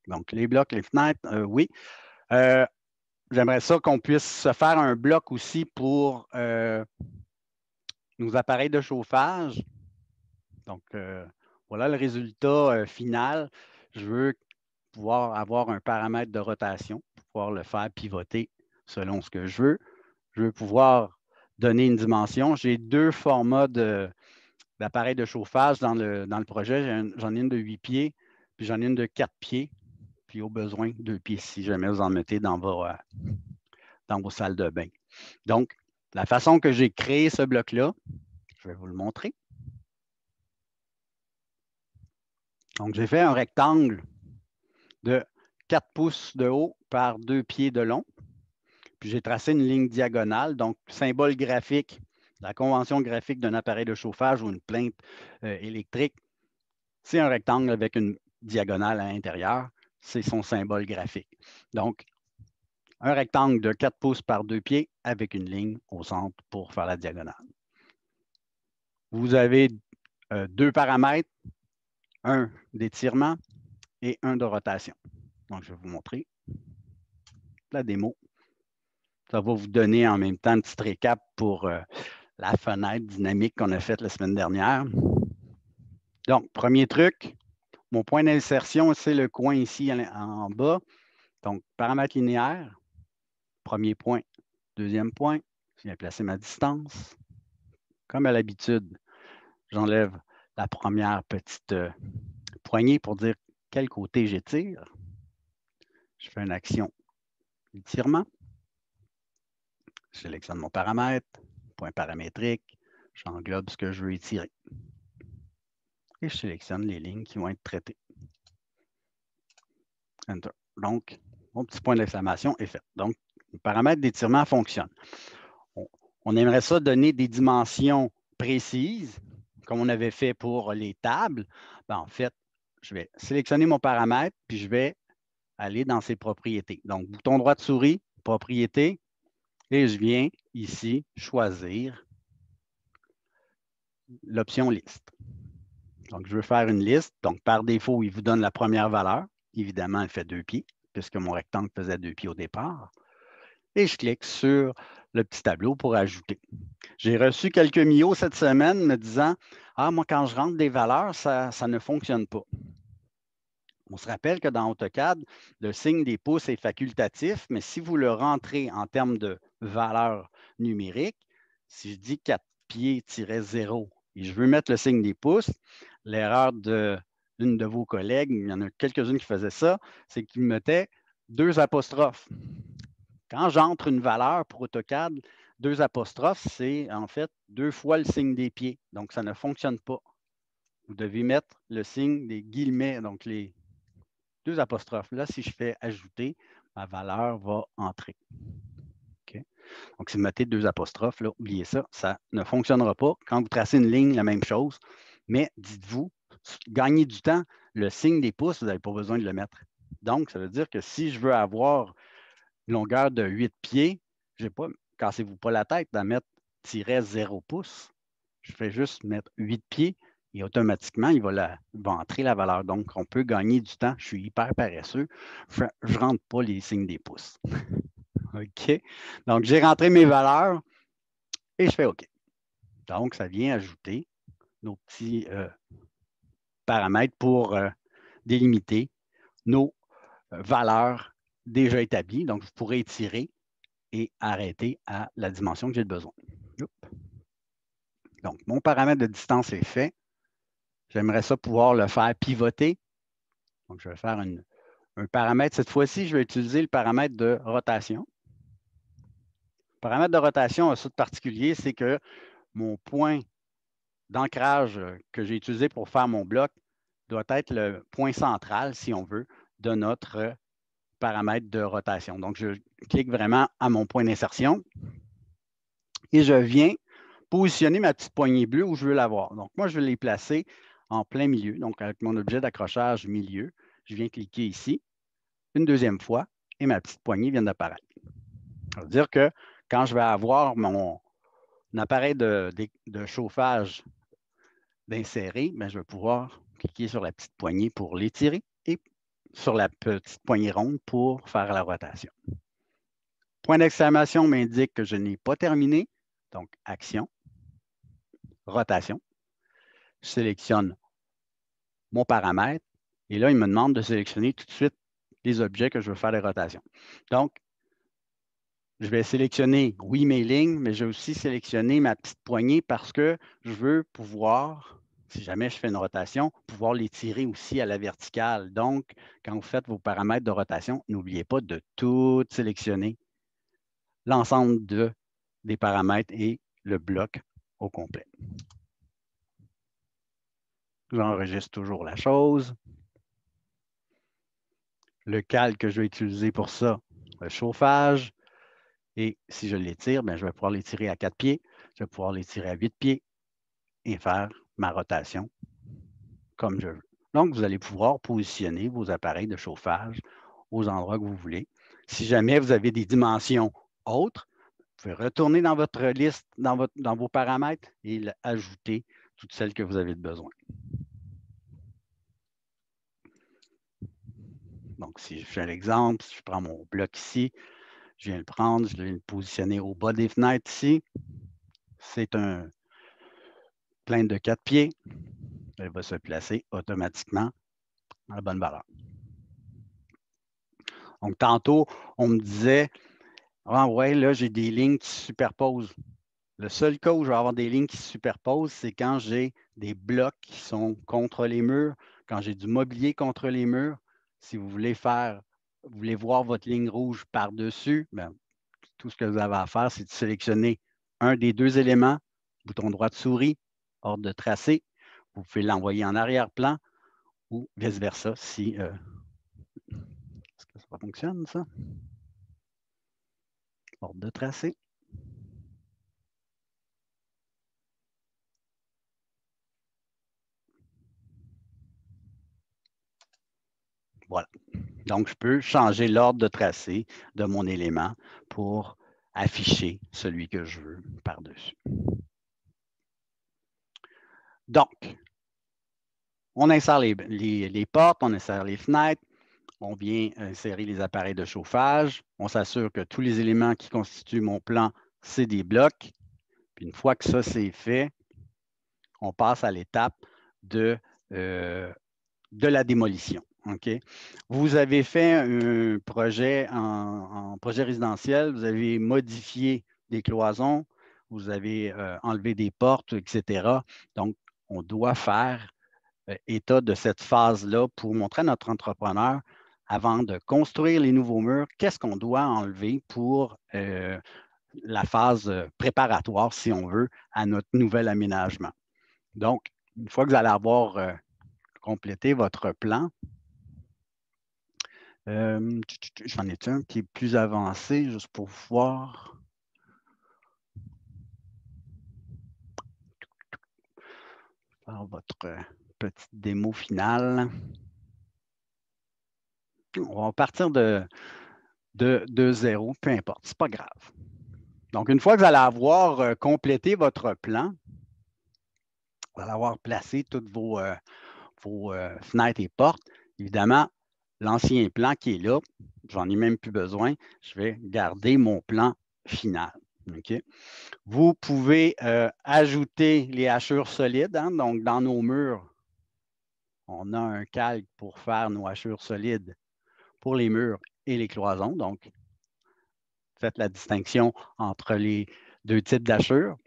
Donc, les blocs, les fenêtres, euh, oui. Euh, j'aimerais ça qu'on puisse se faire un bloc aussi pour euh, nos appareils de chauffage. Donc, voilà le résultat final. Je veux pouvoir avoir un paramètre de rotation, pouvoir le faire pivoter selon ce que je veux. Je veux pouvoir donner une dimension. J'ai deux formats de, l'appareil de chauffage dans le, projet. J'en ai une de 8 pieds, puis j'en ai une de 4 pieds, puis au besoin, 2 pieds si jamais vous en mettez dans vos, euh, dans vos salles de bain. Donc, la façon que j'ai créé ce bloc-là, je vais vous le montrer. Donc, j'ai fait un rectangle de 4 pouces de haut par 2 pieds de long. Puis j'ai tracé une ligne diagonale, donc symbole graphique la convention graphique d'un appareil de chauffage ou une plainte euh, électrique, c'est un rectangle avec une diagonale à l'intérieur. C'est son symbole graphique. Donc, un rectangle de 4 pouces par 2 pieds avec une ligne au centre pour faire la diagonale. Vous avez euh, deux paramètres, un d'étirement et un de rotation. Donc, je vais vous montrer la démo. Ça va vous donner en même temps un petit récap pour euh, la fenêtre dynamique qu'on a faite la semaine dernière. Donc, premier truc, mon point d'insertion, c'est le coin ici en bas. Donc, paramètre linéaire, premier point. Deuxième point, je viens placer ma distance. Comme à l'habitude, j'enlève la première petite euh, poignée pour dire quel côté j'étire. Je fais une action d'étirement. Je sélectionne mon paramètre point paramétrique, j'englobe ce que je veux étirer. Et je sélectionne les lignes qui vont être traitées. Enter. Donc, mon petit point d'exclamation est fait. Donc, le paramètre d'étirement fonctionne. On, aimerait ça donner des dimensions précises, comme on avait fait pour les tables. Ben, en fait, je vais sélectionner mon paramètre, puis je vais aller dans ses propriétés. Donc, bouton droit de souris, propriétés, et je viens ici choisir l'option liste. Donc, je veux faire une liste. Donc, par défaut, il vous donne la première valeur. Évidemment, elle fait deux pieds, puisque mon rectangle faisait deux pieds au départ. Et je clique sur le petit tableau pour ajouter. J'ai reçu quelques mios cette semaine me disant Ah, moi, quand je rentre des valeurs, ça, ça ne fonctionne pas. On se rappelle que dans AutoCAD, le signe des pouces est facultatif, mais si vous le rentrez en termes de valeur numérique, si je dis 4 pieds-0 et je veux mettre le signe des pouces, l'erreur d'une de, de vos collègues, il y en a quelques-unes qui faisaient ça, c'est qu'ils mettaient deux apostrophes. Quand j'entre une valeur pour AutoCAD, deux apostrophes, c'est en fait deux fois le signe des pieds. Donc, ça ne fonctionne pas. Vous devez mettre le signe des guillemets, donc les deux apostrophes. Là, si je fais ajouter, ma valeur va entrer. Donc, si vous mettez deux apostrophes, oubliez ça, ça ne fonctionnera pas. Quand vous tracez une ligne, la même chose. Mais dites-vous, gagnez du temps, le signe des pouces, vous n'avez pas besoin de le mettre. Donc, ça veut dire que si je veux avoir une longueur de 8 pieds, je pas, cassez-vous pas la tête d'en mettre tiret 0 pouces. Je fais juste mettre 8 pieds et automatiquement, il va, va entrer la valeur. Donc, on peut gagner du temps. Je suis hyper paresseux. Je ne rentre pas les signes des pouces. OK? Donc, j'ai rentré mes valeurs et je fais OK. Donc, ça vient ajouter nos petits euh, paramètres pour euh, délimiter nos euh, valeurs déjà établies. Donc, je pourrais étirer et arrêter à la dimension que j'ai besoin. Donc, mon paramètre de distance est fait. J'aimerais ça pouvoir le faire pivoter. Donc, je vais faire un paramètre. Cette fois-ci, je vais utiliser le paramètre de rotation. Paramètre de rotation a ça de particulier, c'est que mon point d'ancrage euh, que j'ai utilisé pour faire mon bloc doit être le point central, si on veut, de notre euh, paramètre de rotation. Donc, je clique vraiment à mon point d'insertion et je viens positionner ma petite poignée bleue où je veux l'avoir. Donc, moi, je vais les placer en plein milieu. Donc, avec mon objet d'accrochage milieu, je viens cliquer ici une deuxième fois et ma petite poignée vient d'apparaître. Ça veut dire que quand je vais avoir mon appareil de, chauffage d'insérer, ben, je vais pouvoir cliquer sur la petite poignée pour l'étirer et sur la petite poignée ronde pour faire la rotation. Point d'exclamation m'indique que je n'ai pas terminé. Donc, action, rotation. Je sélectionne mon paramètre et là, il me demande de sélectionner tout de suite les objets que je veux faire les rotations. Donc, je vais sélectionner, oui, mes lignes, mais je vais aussi sélectionner ma petite poignée parce que je veux pouvoir, si jamais je fais une rotation, pouvoir les tirer aussi à la verticale. Donc, quand vous faites vos paramètres de rotation, n'oubliez pas de tout sélectionner, l'ensemble de, des paramètres et le bloc au complet. J'enregistre toujours la chose. Le calque que je vais utiliser pour ça, le chauffage, et si je les tire, ben, je vais pouvoir les tirer à quatre pieds, je vais pouvoir les tirer à huit pieds et faire ma rotation comme je veux. Donc, vous allez pouvoir positionner vos appareils de chauffage aux endroits que vous voulez. Si jamais vous avez des dimensions autres, vous pouvez retourner dans votre liste, dans, vos paramètres et ajouter toutes celles que vous avez de besoin. Donc, si je fais l'exemple, si je prends mon bloc ici, je viens le prendre, je vais le positionner au bas des fenêtres ici. C'est un plainte de quatre pieds. Elle va se placer automatiquement à la bonne valeur. Donc, tantôt, on me disait Ah ouais, là, j'ai des lignes qui se superposent. Le seul cas où je vais avoir des lignes qui se superposent, c'est quand j'ai des blocs qui sont contre les murs, quand j'ai du mobilier contre les murs. Si vous voulez faire vous voulez voir votre ligne rouge par-dessus, ben, tout ce que vous avez à faire, c'est de sélectionner un des deux éléments, bouton droit de souris, ordre de tracé. Vous pouvez l'envoyer en arrière-plan ou vice-versa si. Euh, est-ce que ça fonctionne, ça? Ordre de tracé. Voilà. Donc, je peux changer l'ordre de tracé de mon élément pour afficher celui que je veux par-dessus. Donc, on insère les, portes, on insère les fenêtres, on vient insérer euh, les appareils de chauffage, on s'assure que tous les éléments qui constituent mon plan, c'est des blocs. une fois que ça, c'est fait, on passe à l'étape de, euh, de la démolition. OK. Vous avez fait un projet en, projet résidentiel, vous avez modifié des cloisons, vous avez euh, enlevé des portes, etc. Donc, on doit faire euh, état de cette phase-là pour montrer à notre entrepreneur, avant de construire les nouveaux murs, qu'est-ce qu'on doit enlever pour euh, la phase préparatoire, si on veut, à notre nouvel aménagement. Donc, une fois que vous allez avoir complété votre plan, J'en ai un qui est plus avancé, juste pour voir. Faire votre euh, petite démo finale. On va partir de, de, de zéro, peu importe, c'est pas grave. Donc, une fois que vous allez avoir euh, complété votre plan, vous allez avoir placé toutes vos, euh, vos fenêtres et portes, évidemment, l'ancien plan qui est là, j'en ai même plus besoin, je vais garder mon plan final. Vous pouvez euh, ajouter les hachures solides. Hein, donc, dans nos murs, on a un calque pour faire nos hachures solides pour les murs et les cloisons. Donc, faites la distinction entre les deux types d'hachures.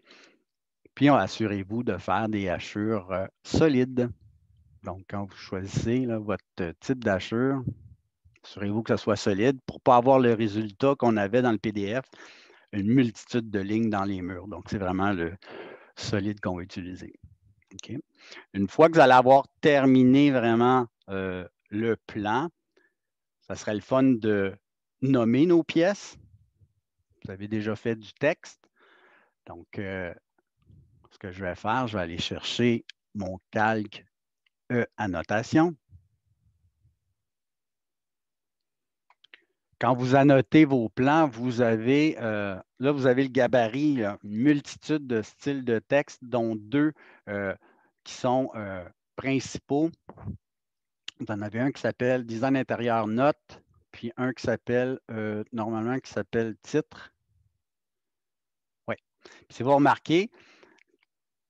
Puis, assurez-vous de faire des hachures euh, solides. Donc, quand vous choisissez votre euh, type d'achure, assurez-vous que ce soit solide pour ne pas avoir le résultat qu'on avait dans le PDF, une multitude de lignes dans les murs. Donc, c'est vraiment le solide qu'on va utiliser. Une fois que vous allez avoir terminé vraiment euh, le plan, ça serait le fun de nommer nos pièces. Vous avez déjà fait du texte. Donc, euh, ce que je vais faire, je vais aller chercher mon calque E, annotation. Quand vous annotez vos plans, vous avez, euh, là, vous avez le gabarit, une multitude de styles de texte, dont deux euh, qui sont euh, principaux. Vous en avez un qui s'appelle Design intérieur note, puis un qui s'appelle, normalement, qui s'appelle titre. Oui. Si vous remarquez,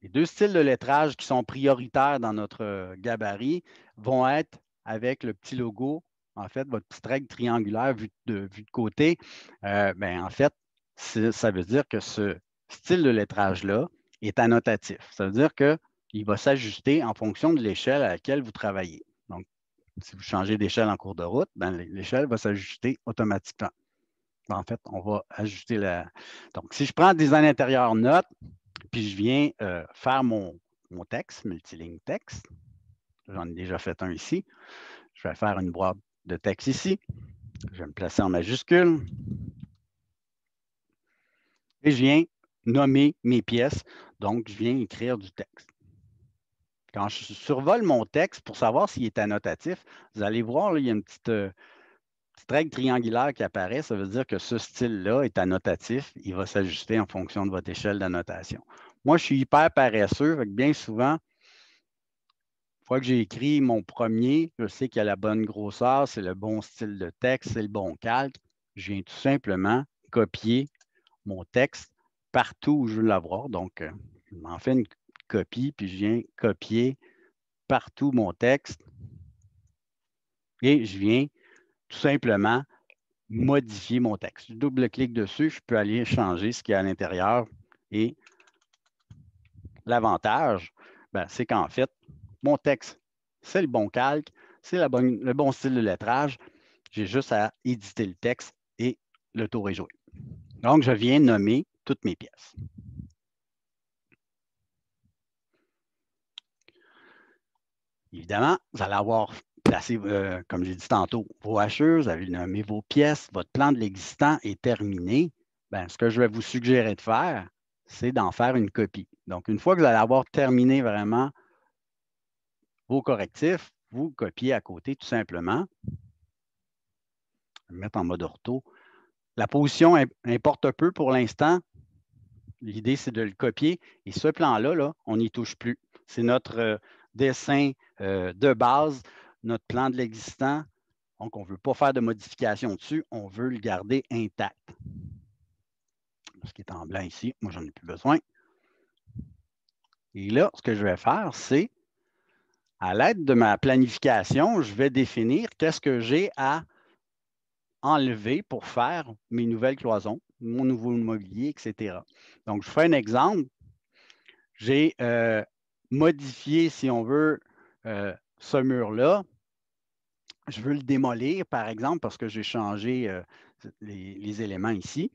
les deux styles de lettrage qui sont prioritaires dans notre euh, gabarit vont être avec le petit logo, en fait, votre petite règle triangulaire vue de, côté. Euh, ben, en fait, ça veut dire que ce style de lettrage-là est annotatif. Ça veut dire qu'il va s'ajuster en fonction de l'échelle à laquelle vous travaillez. Donc, si vous changez d'échelle en cours de route, ben, l'échelle va s'ajuster automatiquement. En fait, on va ajuster la. Donc, si je prends design intérieur note, puis je viens euh, faire mon, texte, multilingue texte. J'en ai déjà fait un ici. Je vais faire une boîte de texte ici. Je vais me placer en majuscule. Et je viens nommer mes pièces. Donc, je viens écrire du texte. Quand je survole mon texte pour savoir s'il est annotatif, vous allez voir, il y a une petite, euh, petite règle triangulaire qui apparaît, ça veut dire que ce style-là est annotatif. Il va s'ajuster en fonction de votre échelle d'annotation. Moi, je suis hyper paresseux, bien souvent, une fois que j'ai écrit mon premier, je sais qu'il a la bonne grosseur, c'est le bon style de texte, c'est le bon calque. Je viens tout simplement copier mon texte partout où je veux l'avoir. Donc, euh, je m'en fais une copie, puis je viens copier partout mon texte. Et je viens simplement modifier mon texte. Je double-clique dessus, je peux aller changer ce qu'il y a à l'intérieur. Et l'avantage, ben, c'est qu'en fait, mon texte, c'est le bon calque, c'est le bon style de lettrage. J'ai juste à éditer le texte et le tour est joué. Donc, je viens nommer toutes mes pièces. Évidemment, vous allez avoir euh, comme j'ai dit tantôt, vos hacheurs, vous avez nommé vos pièces, votre plan de l'existant est terminé. Ben, ce que je vais vous suggérer de faire, c'est d'en faire une copie. Donc, une fois que vous allez avoir terminé vraiment vos correctifs, vous copiez à côté tout simplement. Je vais mettre en mode ortho. La position importe peu pour l'instant. L'idée, c'est de le copier. Et ce plan-là, là, on n'y touche plus. C'est notre euh, dessin euh, de base notre plan de l'existant. Donc, on ne veut pas faire de modification dessus, on veut le garder intact. Ce qui est en blanc ici, moi, j'en ai plus besoin. Et là, ce que je vais faire, c'est, à l'aide de ma planification, je vais définir qu'est-ce que j'ai à enlever pour faire mes nouvelles cloisons, mon nouveau mobilier, etc. Donc, je fais un exemple. J'ai euh, modifié, si on veut, euh, ce mur-là je veux le démolir, par exemple, parce que j'ai changé euh, les, éléments ici.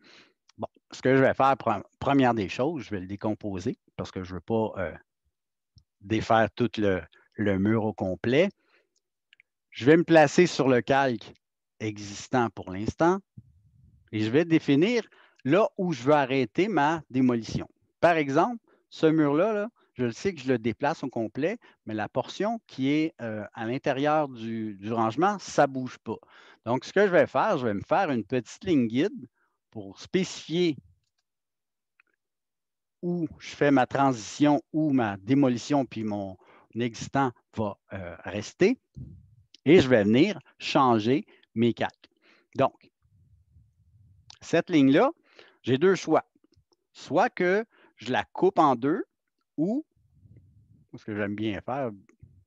Bon, ce que je vais faire, première des choses, je vais le décomposer parce que je ne veux pas euh, défaire tout le, le, mur au complet. Je vais me placer sur le calque existant pour l'instant et je vais définir là où je veux arrêter ma démolition. Par exemple, ce mur-là, là, je le sais que je le déplace au complet, mais la portion qui est euh, à l'intérieur du, rangement, ça ne bouge pas. Donc, ce que je vais faire, je vais me faire une petite ligne guide pour spécifier où je fais ma transition, où ma démolition, puis mon existant va euh, rester. Et je vais venir changer mes calques. Donc, cette ligne-là, j'ai deux choix. Soit que je la coupe en deux ou ce que j'aime bien faire,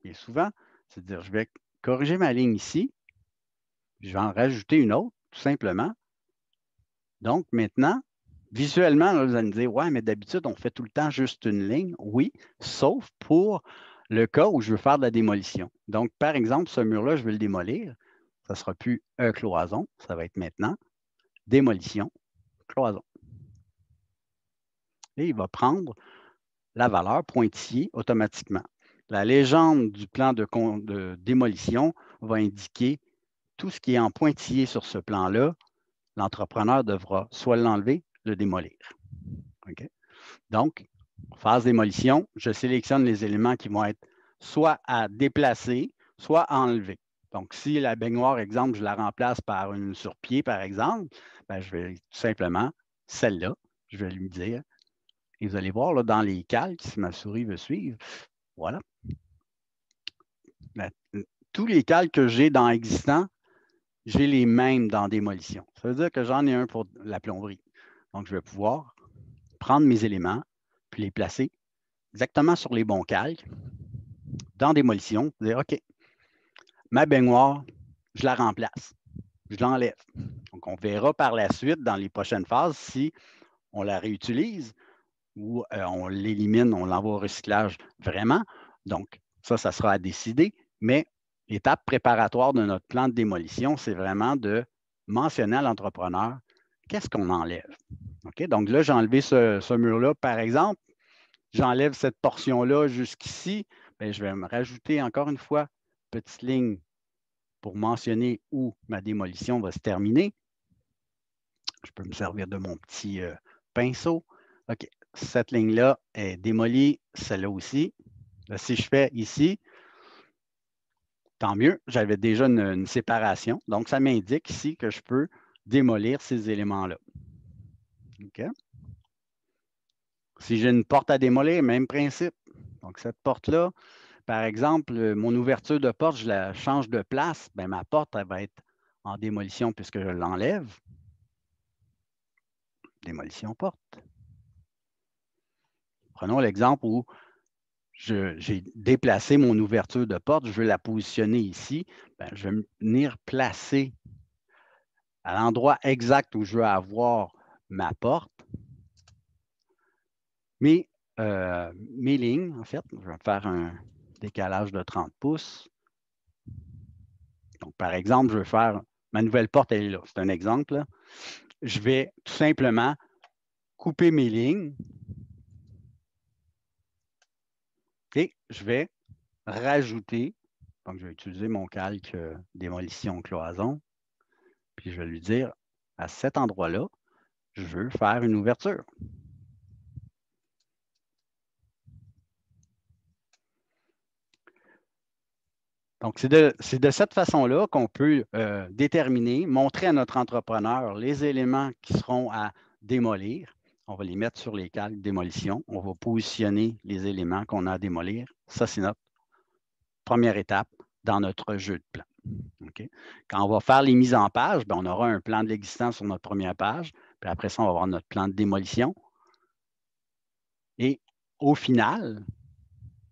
bien souvent, c'est de dire je vais corriger ma ligne ici, je vais en rajouter une autre, tout simplement. Donc maintenant, visuellement, vous allez me dire Ouais, mais d'habitude, on fait tout le temps juste une ligne. Oui, sauf pour le cas où je veux faire de la démolition. Donc, par exemple, ce mur-là, je vais le démolir. Ça ne sera plus un cloison, ça va être maintenant démolition, cloison. Et il va prendre la valeur pointillée automatiquement. La légende du plan de, démolition va indiquer tout ce qui est en pointillé sur ce plan-là, l'entrepreneur devra soit l'enlever, le démolir. Donc, phase démolition, je sélectionne les éléments qui vont être soit à déplacer, soit à enlever. Donc, si la baignoire, exemple, je la remplace par une sur pied, par exemple, ben, je vais tout simplement, celle-là, je vais lui dire, et vous allez voir là, dans les calques, si ma souris veut suivre, voilà. tous les calques que j'ai dans existant, j'ai les mêmes dans démolition. Ça veut dire que j'en ai un pour la plomberie. Donc, je vais pouvoir prendre mes éléments, puis les placer exactement sur les bons calques, dans démolition, dire OK, ma baignoire, je la remplace, je l'enlève. Donc, on verra par la suite, dans les prochaines phases, si on la réutilise ou euh, on l'élimine, on l'envoie au recyclage vraiment. Donc, ça, ça sera à décider. Mais l'étape préparatoire de notre plan de démolition, c'est vraiment de mentionner à l'entrepreneur qu'est-ce qu'on enlève. Ok, Donc là, j'ai enlevé ce, mur-là, par exemple. J'enlève cette portion-là jusqu'ici. Ben, je vais me rajouter encore une fois petite ligne pour mentionner où ma démolition va se terminer. Je peux me servir de mon petit euh, pinceau. OK, cette ligne-là est démolie, celle-là aussi. si je fais ici, tant mieux, j'avais déjà une, séparation. Donc, ça m'indique ici que je peux démolir ces éléments-là. Ok. Si j'ai une porte à démolir, même principe. Donc, cette porte-là, par exemple, mon ouverture de porte, je la change de place, ben, ma porte, elle va être en démolition puisque je l'enlève. Démolition porte. Prenons l'exemple où j'ai déplacé mon ouverture de porte, je veux la positionner ici. Ben, je vais venir placer à l'endroit exact où je veux avoir ma porte, mes, euh, lignes, en fait. Je vais faire un décalage de 30 pouces. Donc, par exemple, je veux faire ma nouvelle porte, elle est là. C'est un exemple. Je vais tout simplement couper mes lignes je vais rajouter, donc je vais utiliser mon calque euh, démolition-cloison, puis je vais lui dire, à cet endroit-là, je veux faire une ouverture. Donc, c'est de, cette façon-là qu'on peut euh, déterminer, montrer à notre entrepreneur les éléments qui seront à démolir on va les mettre sur les calques démolition. On va positionner les éléments qu'on a à démolir. Ça, c'est notre première étape dans notre jeu de plan. Quand on va faire les mises en page, ben, on aura un plan de l'existence sur notre première page. Puis après ça, on va avoir notre plan de démolition. Et au final,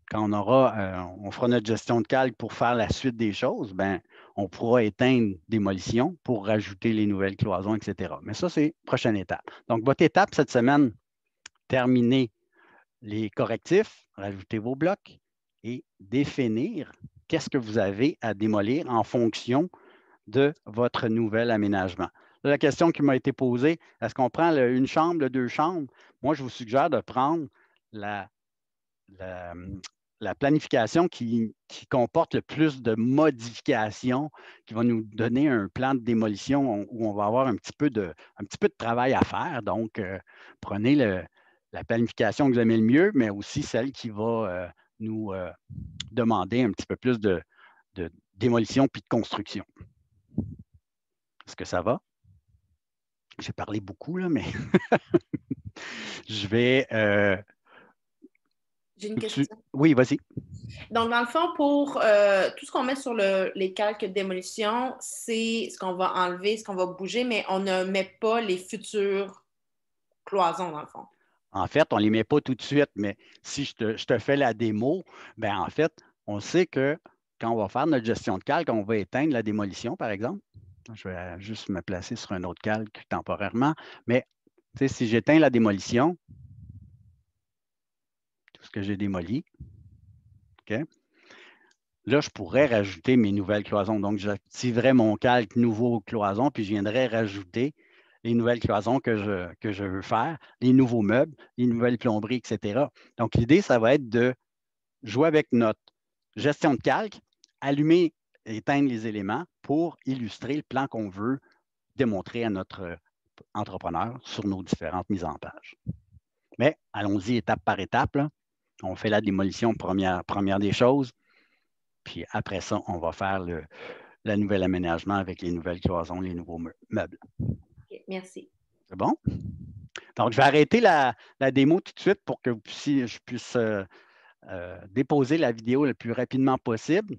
quand on aura, euh, on fera notre gestion de calque pour faire la suite des choses, ben, on pourra éteindre démolition pour rajouter les nouvelles cloisons, etc. Mais ça, c'est prochaine étape. Donc, votre étape cette semaine, terminer les correctifs, rajouter vos blocs et définir qu'est-ce que vous avez à démolir en fonction de votre nouvel aménagement. La question qui m'a été posée, est-ce qu'on prend une chambre, deux chambres? Moi, je vous suggère de prendre la, la planification qui, comporte le plus de modifications, qui va nous donner un plan de démolition où on va avoir un petit peu de, un petit peu de travail à faire. Donc, euh, prenez la planification que vous aimez le mieux, mais aussi celle qui va euh, nous euh, demander un petit peu plus de, démolition puis de construction. Est-ce que ça va? J'ai parlé beaucoup, là, mais je vais j'ai une question. Oui, vas-y. Donc, dans le fond, pour euh, tout ce qu'on met sur les calques de démolition, c'est ce qu'on va enlever, ce qu'on va bouger, mais on ne met pas les futures cloisons, dans le fond. En fait, on ne les met pas tout de suite, mais si je te, je te fais la démo, bien, en fait, on sait que quand on va faire notre gestion de calque, on va éteindre la démolition, par exemple. Je vais juste me placer sur un autre calque temporairement, mais si j'éteins la démolition, que j'ai démoli. Là, je pourrais rajouter mes nouvelles cloisons. Donc, j'activerai mon calque nouveau cloison, puis je viendrai rajouter les nouvelles cloisons que je, que je veux faire, les nouveaux meubles, les nouvelles plomberies, etc. Donc, l'idée, ça va être de jouer avec notre gestion de calque, allumer et éteindre les éléments pour illustrer le plan qu'on veut démontrer à notre entrepreneur sur nos différentes mises en page. Mais allons-y étape par étape. On fait la démolition, première, première des choses. Puis après ça, on va faire le, le nouvel aménagement avec les nouvelles cloisons, les nouveaux meubles. merci. C'est bon? Donc, je vais arrêter la, la, démo tout de suite pour que je puisse euh, euh, déposer la vidéo le plus rapidement possible.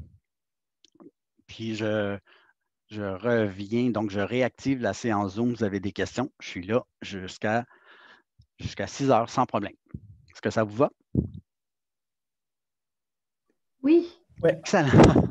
Puis je, je reviens, donc je réactive la séance Zoom. Vous avez des questions, je suis là jusqu'à jusqu'à 6 heures sans problème. Est-ce que ça vous va? Oui. Excellent.